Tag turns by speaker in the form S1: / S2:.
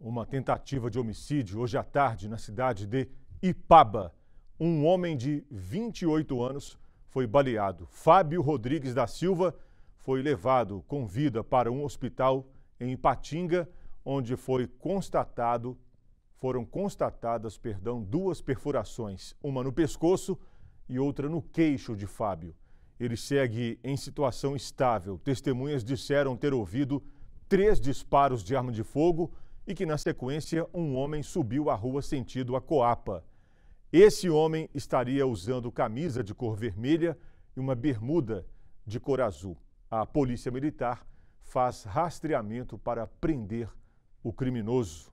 S1: Uma tentativa de homicídio hoje à tarde na cidade de Ipaba. Um homem de 28 anos foi baleado. Fábio Rodrigues da Silva foi levado com vida para um hospital em Ipatinga, onde foi constatado foram constatadas, perdão, duas perfurações, uma no pescoço e outra no queixo de Fábio. Ele segue em situação estável. Testemunhas disseram ter ouvido três disparos de arma de fogo e que, na sequência, um homem subiu a rua sentido a Coapa. Esse homem estaria usando camisa de cor vermelha e uma bermuda de cor azul. A Polícia Militar faz rastreamento para prender o criminoso.